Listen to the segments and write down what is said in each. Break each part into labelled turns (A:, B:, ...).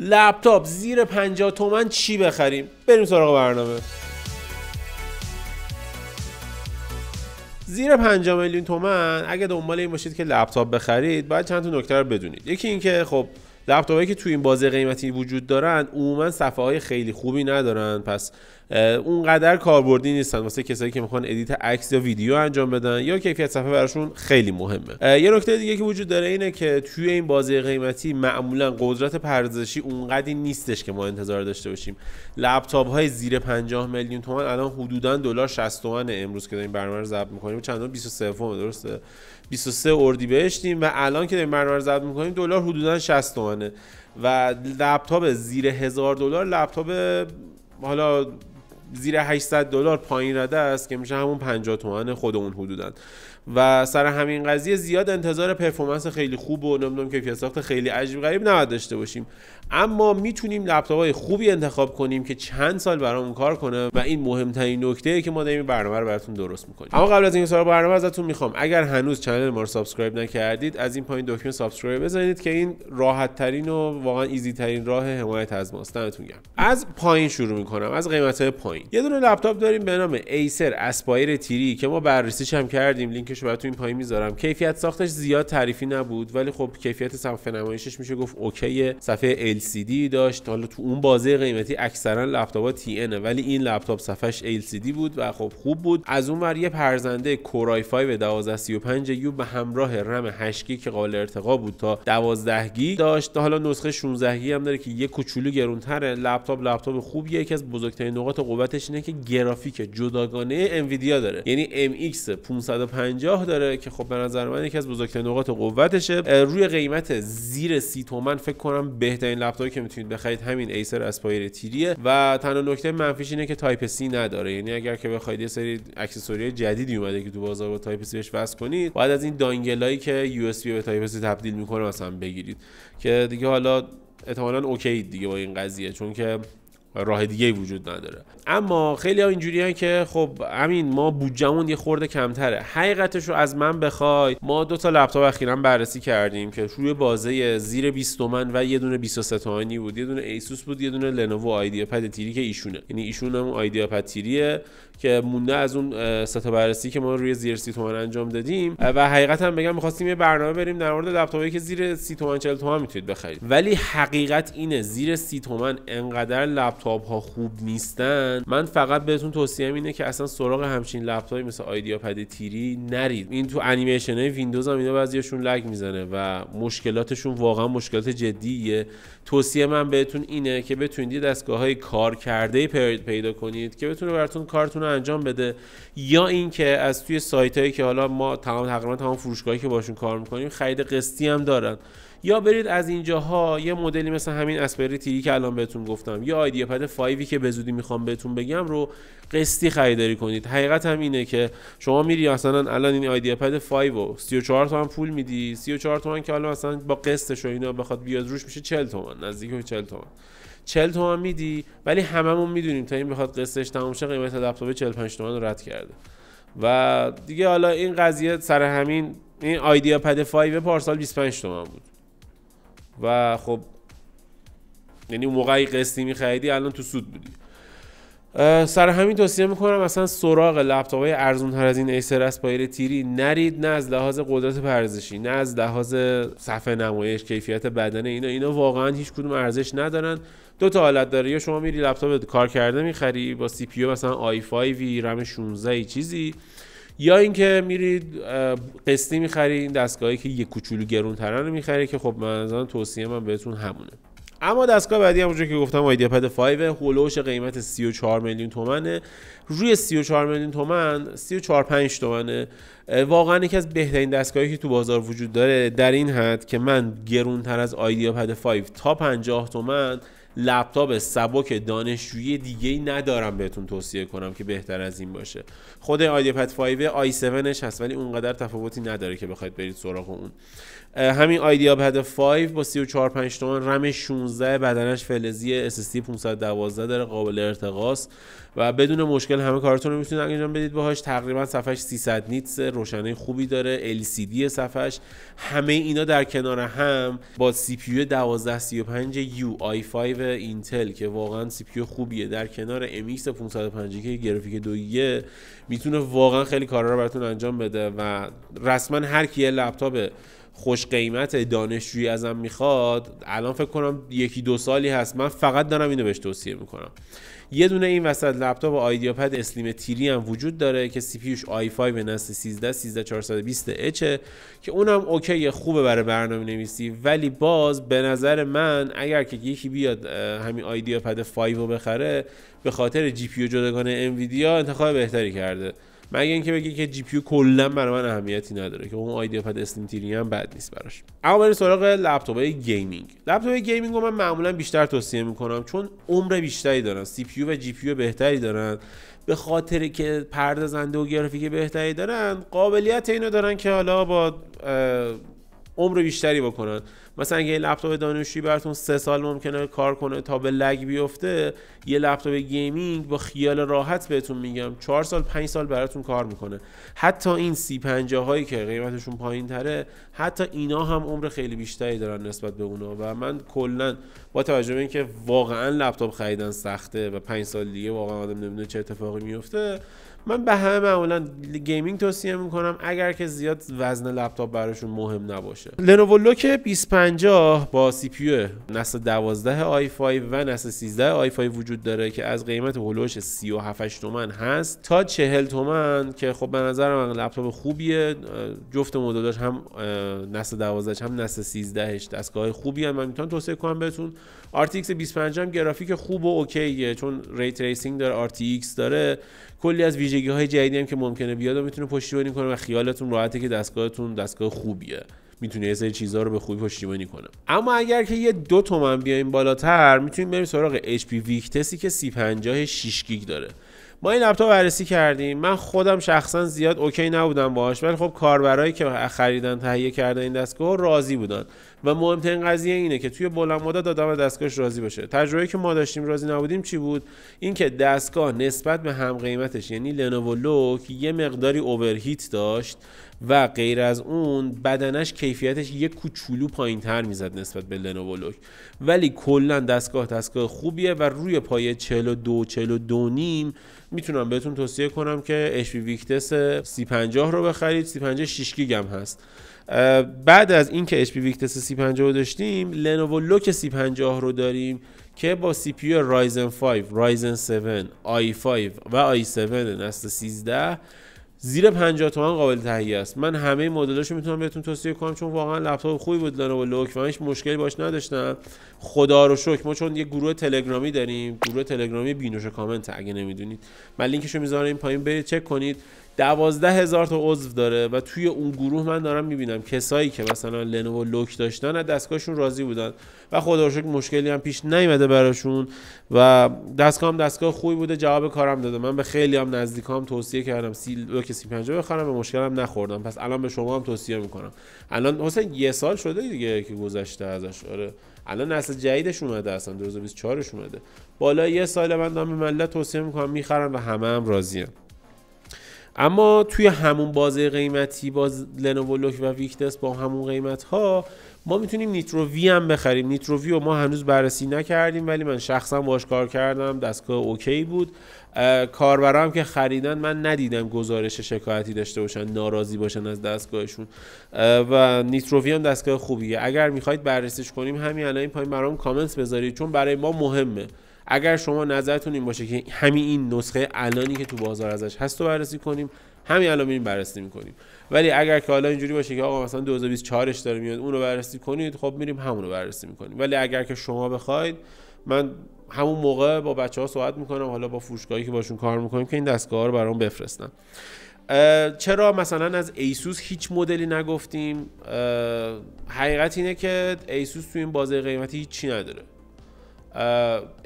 A: لپتاپ زیر 50 تومن چی بخریم بریم سراغ برنامه زیر 5 میلیون تومن اگه دنبال این باشید که لپتاپ بخرید باید چند تا نکته رو بدونید یکی اینکه خب لپتاپی که تو این بازه قیمتی وجود دارن عموما صفحه های خیلی خوبی ندارن پس اونقدر کاربردی نیستن واسه کسایی که میخوان ادیت عکس یا ویدیو انجام بدن یا کیفیت صفحه براشون خیلی مهمه یه نکته دیگه که وجود داره اینه که توی این بازه قیمتی معمولا قدرت پردازشی اونقدی نیستش که ما انتظار داشته باشیم لپتاپ های زیر 50 میلیون تومان الان حدودا دلار 60 تومن امروز که داریم برنامه رو ضبط میکنیم چندان 23 درسته 23 بهشتیم و الان که داریم برنامه رو ضبط میکنیم دلار حدودا 60 تومنه و لپتاپ زیر 1000 دلار لپتاپ حالا زیر 800 دلار پایین رده است که میشه همون 50 تومن خودمون اون و سر همین قضیه زیاد انتظار پرفورمنس خیلی خوب و نمیدونم کیفیت ساخت خیلی عجیب غریب نباید داشته باشیم اما میتونیم لپتاپ های خوبی انتخاب کنیم که چند سال برامون کار کنه و این مهمترین نکته ای که ما داریم برنامه رو براتون درست میکنیم اما قبل از اینکه سراغ برنامه ازتون میخوام اگر هنوز کانال ما رو سابسکرایب نکردید از این پایین دکمه سابسکرایب بزنید که این راحت ترین و واقعا ایزی ترین راه حمایت از ماست دمتون گرم از پایین شروع میکنم از قیمت های پایین یه دونه لپتاپ داریم به نام ایسر اسپایر تیری که ما بررسیش هم کردیم لینکش براتون این پایین میذارم کیفیت ساختش زیاد تعریفی نبود ولی خب کیفیت صفحه نمایشش میشه گفت اوکی صفحه LCD داشت حالا تو اون بازه قیمتی اکثرا تی ان ولی این لپتاپ صفحش LCD بود و خب خوب بود از اون ور یه پرزنده کورای 5 1235 یو به همراه رم 8 گیگ که قابل ارتقا بود تا 12 گیگ داشت حالا نسخه 16 گیگ هم داره که یه کوچولو گرونتره لپتاپ لپتاپ خوبیه یکی از بزرگترین نقاط قوتش اینه که گرافیک جداگانه انویدیا داره یعنی MX 550 داره که خب به نظر من یکی از بزرگترین نقاط قوتشه روی قیمت زیر 30 تومن فکر کنم بهترین لپتاپی که میتونید بخرید همین ایسر اسپایر تیریه و تنها نکته منفیش اینه که تایپ سی نداره یعنی اگر که بخواید یه سری اکسسوری جدیدی اومده که تو بازار با تایپ سی بهش وصل کنید باید از این دانگلایی که یو اس بی به تایپ سی تبدیل میکنه مثلا بگیرید که دیگه حالا احتمالا اوکی دیگه با این قضیه چون که راه دیگه وجود نداره اما خیلی ها اینجوری که خب همین ما بودجمون یه خورده کمتره حقیقتش رو از من بخوای ما دو تا لپتاپ اخیرا بررسی کردیم که روی بازه زیر 20 تومن و یه دونه 23 تومانی بود یه دونه ایسوس بود یه دونه لنوو آیدیا پد تیری که ایشونه یعنی ایشون هم آیدیا پد تیریه که مونده از اون ستا بررسی که ما روی زیر 30 تومن انجام دادیم و حقیقتا بگم میخواستیم یه برنامه بریم در مورد لپتاپی که زیر 30 تومن 40 تومن میتونید بخرید ولی حقیقت اینه زیر 30 تومن انقدر لپتاپ لپتاپ خوب نیستن من فقط بهتون توصیه اینه که اصلا سراغ همچین لپتاپی مثل آیدیا پد تیری نرید این تو انیمیشن های ویندوز هم اینا بعضیاشون لگ میزنه و مشکلاتشون واقعا مشکلات جدیه توصیه من بهتون اینه که بتونید دستگاه های کار کرده پیدا کنید که بتونه براتون کارتون رو انجام بده یا اینکه از توی سایت هایی که حالا ما تمام تقریبا تمام فروشگاهی که باشون کار میکنیم خرید قسطی هم دارن یا برید از اینجاها یه مدلی مثل همین اسپری تیری که الان بهتون گفتم یا آیدیا پد 5 که به زودی میخوام بهتون بگم رو قسطی خریداری کنید حقیقت هم اینه که شما میری مثلا الان این آیدیا پد 5 و 34 تومن پول میدی 34 تومن که حالا اصلا با قسطش و اینا بخواد بیاد روش میشه 40 تومن نزدیک 40 تومن 40 تومن میدی ولی هممون میدونیم تا این بخواد قسطش تموم شه قیمت لپتاپ 45 تومن رد کرده و دیگه حالا این قضیه سر همین این آیدیا پد 5 پارسال 25 تومن بود و خب یعنی اون موقعی قسطی میخریدی الان تو سود بودی سر همین توصیه میکنم اصلا سراغ لپتاپ های ارزون از این ایسر پایر تیری نرید نه از لحاظ قدرت پرزشی نه از لحاظ صفحه نمایش کیفیت بدن اینا اینا واقعا هیچ کدوم ارزش ندارن دو تا حالت داره یا شما میری لپتاپ کار کرده میخری با سی پی مثلا آی 5 رم 16 چیزی یا اینکه میرید قسطی میخرید این دستگاهی که یه کوچولو گرون ترن رو میخری که خب من توصیه من بهتون همونه اما دستگاه بعدی همونجور که گفتم آیدیا پد 5 هولوش قیمت 34 میلیون تومنه روی 34 میلیون تومن 34 5 تومنه واقعا یکی از بهترین دستگاهی که تو بازار وجود داره در این حد که من گرونتر از آیدیا پد 5 تا 50 تومن لپتاپ سبک دانشجویی دیگه ای ندارم بهتون توصیه کنم که بهتر از این باشه خود پد 5 آی 7 اش هست ولی اونقدر تفاوتی نداره که بخواید برید سراغ اون همین پد 5 با 34 5 تومن رم 16 بدنش فلزی SSD 512 داره قابل ارتقاست و بدون مشکل همه کارتون رو میتونید انجام بدید باهاش تقریبا صفحش 300 نیتس روشنه خوبی داره LCD صفحش همه اینا در کنار هم با سی پی 1235 UI5 اینتل که واقعا سی خوبیه در کنار ام 550 که گرافیک دویه میتونه واقعا خیلی کارا رو براتون انجام بده و رسما هر کی لپتاپ خوش قیمت دانشجویی ازم میخواد الان فکر کنم یکی دو سالی هست من فقط دارم اینو بهش توصیه میکنم یه دونه این وسط لپتاپ و اسلیم تیری هم وجود داره که سی پیوش آی 5 نسل 13 13420 اچه که اونم اوکی خوبه برای برنامه نویسی ولی باز به نظر من اگر که یکی بیاد همین ایدیاپد پد 5 رو بخره به خاطر جی پی یو جداگانه انویدیا انتخاب بهتری کرده مگه اینکه بگی که جی پی کلا برای من اهمیتی نداره که اون آیدیا پد اسلیم تیری هم بد نیست براش اما بریم سراغ لپتاپ های گیمینگ لپتاپ های گیمینگ رو من معمولا بیشتر توصیه میکنم چون عمر بیشتری دارن سی پی و جی پی بهتری دارن به خاطر که پردازنده و گرافیک بهتری دارن قابلیت اینو دارن که حالا با عمر بیشتری بکنن مثلا اگه یه لپتاپ دانشجویی براتون سه سال ممکنه کار کنه تا به لگ بیفته یه لپتاپ گیمینگ با خیال راحت بهتون میگم چهار سال پنج سال براتون کار میکنه حتی این سی پنجه هایی که قیمتشون پایین تره حتی اینا هم عمر خیلی بیشتری دارن نسبت به اونا و من کلا با توجه به اینکه واقعا لپتاپ خریدن سخته و پنج سال دیگه واقعا آدم نمیدونه چه اتفاقی میفته من به همه معمولا گیمینگ توصیه میکنم اگر که زیاد وزن لپتاپ براشون مهم نباشه لنوو لوک 50 با سی پیو نسل 12 آی5 و نسل 13 آی5 وجود داره که از قیمت هولوش 37 تومن هست تا 40 تومن که خب به نظر من لپتاپ خوبیه جفت مدلاش هم نسل 12 هم نسل 13 ش دستگاه خوبی هم من میتونم توصیه کنم بهتون RTX 25 هم گرافیک خوب و اوکیه چون ری تریسینگ داره RTX داره کلی از ویژگی های جدیدی هم که ممکنه بیاد و میتونه پشتیبانی کنه و خیالتون راحته که دستگاهتون دستگاه خوبیه میتونه یه سری چیزها رو به خوبی پشتیبانی کنه اما اگر که یه دو تومن بیایم بالاتر میتونیم بریم سراغ HP ویکتسی که 350 6 گیگ داره ما این لپتاپ بررسی کردیم من خودم شخصا زیاد اوکی نبودم باهاش ولی خب کاربرایی که خریدن تهیه کردن این دستگاه راضی بودن و مهمترین قضیه اینه که توی بلند مدت آدم دستگاهش راضی باشه تجربه که ما داشتیم راضی نبودیم چی بود اینکه دستگاه نسبت به هم قیمتش یعنی لنوو لوک یه مقداری اوورهیت داشت و غیر از اون بدنش کیفیتش یه کوچولو پایین تر میزد نسبت به لنوو ولی کلا دستگاه دستگاه خوبیه و روی پایه 42 42 نیم میتونم بهتون توصیه کنم که اچ ویکتس 350 رو بخرید 350 6 گیگ هم هست بعد از اینکه اچ پی ویکتس 350 رو داشتیم لنوو لوک 350 رو داریم که با سی پی رایزن 5 رایزن 7 i5 و i7 نسل 13 زیر 50 تومن قابل تهیه است من همه رو میتونم بهتون توصیه کنم چون واقعا لپتاپ خوبی بود با لوک و هیچ مشکلی باش نداشتم خدا رو شکر ما چون یه گروه تلگرامی داریم گروه تلگرامی بینوش کامنت اگه نمیدونید من لینکشو میذارم پایین برید چک کنید دوازده هزار تا عضو داره و توی اون گروه من دارم میبینم کسایی که مثلا لنوو لوک داشتن از دستگاهشون راضی بودن و خدا مشکلی هم پیش نیمده براشون و دستگاه هم دستگاه خوبی بوده جواب کارم داده من به خیلی هم نزدیک هم توصیه کردم سی لوک سی 50 بخرم به هم نخوردم پس الان به شما هم توصیه میکنم الان حسین یه سال شده دیگه که گذشته ازش آره الان نسل جدیدش اومده اصلا 2024 اومده بالا یه سال من دارم به ملت توصیه میکنم میخرم و همه هم راضیم اما توی همون بازه قیمتی با لنوو و ویکتس با همون قیمت ها ما میتونیم نیترو وی هم بخریم نیترو وی رو ما هنوز بررسی نکردیم ولی من شخصا باش کار کردم دستگاه اوکی بود کاربرا هم که خریدن من ندیدم گزارش شکایتی داشته باشن ناراضی باشن از دستگاهشون و وی هم دستگاه خوبیه اگر میخواید بررسیش کنیم همین الان این پایین برام کامنت بذارید چون برای ما مهمه اگر شما نظرتون این باشه که همین این نسخه الانی که تو بازار ازش هست رو بررسی کنیم همین الان میریم بررسی میکنیم ولی اگر که حالا اینجوری باشه که آقا مثلا 2024 ش داره میاد اون رو بررسی کنید خب میریم همونو بررسی میکنیم ولی اگر که شما بخواید من همون موقع با بچه ها صحبت میکنم حالا با فروشگاهی که باشون کار میکنیم که این دستگاه رو برام بفرستن چرا مثلا از ایسوس هیچ مدلی نگفتیم حقیقت اینه که ایسوس تو این بازه قیمتی هیچی نداره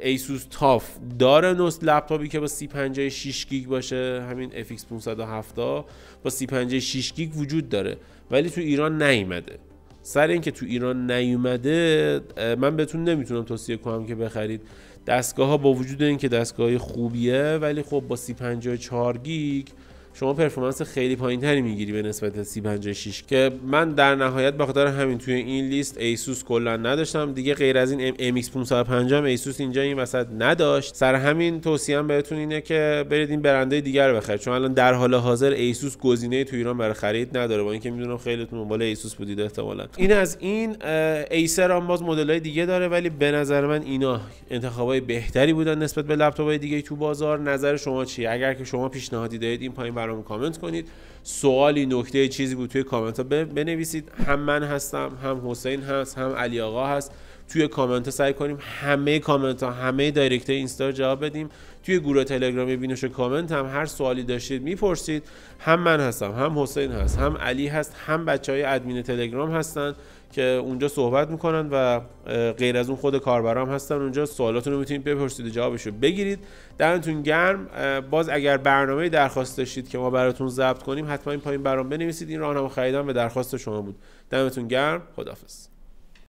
A: ایسوس تاف داره نوست لپتاپی که با 356 گیگ باشه همین FX 570 با 356 گیگ وجود داره ولی تو ایران نیومده سر اینکه تو ایران نیومده من بهتون نمیتونم توصیه کنم که بخرید دستگاه ها با وجود اینکه دستگاه خوبیه ولی خب با 54 گیگ شما پرفورمنس خیلی پایینتری میگیری به نسبت C56 که من در نهایت بخاطر همین توی این لیست ایسوس کلا نداشتم دیگه غیر از این ایکس 550 هم ایسوس اینجا این وسط نداشت سر همین توصیه بهتون اینه که برید این برنده دیگر رو بخرید چون الان در حال حاضر ایسوس گزینه توی ایران برای خرید نداره با اینکه میدونم خیلیتون دنبال ایسوس بودید احتمالا این از این ایسر هم باز های دیگه داره ولی به نظر من اینا انتخابای بهتری بودن نسبت به های دیگه تو بازار نظر شما چیه اگر که شما پیشنهادی دارید این پایین برامون کامنت کنید سوالی نکته چیزی بود توی کامنت ها بنویسید هم من هستم هم حسین هست هم علی آقا هست توی کامنت ها سعی کنیم همه کامنت ها همه دایرکت اینستا جواب بدیم توی گروه تلگرامی بینوش کامنت هم هر سوالی داشتید میپرسید هم من هستم هم حسین هست هم علی هست هم بچه های ادمین تلگرام هستن که اونجا صحبت میکنن و غیر از اون خود کاربرام هستن اونجا سوالاتون رو میتونید بپرسید جوابشو بگیرید دمتون گرم باز اگر برنامه درخواست داشتید که ما براتون ضبط کنیم حتما این پایین برام بنویسید این راهنما خریدم و درخواست شما بود دمتون گرم خدافظ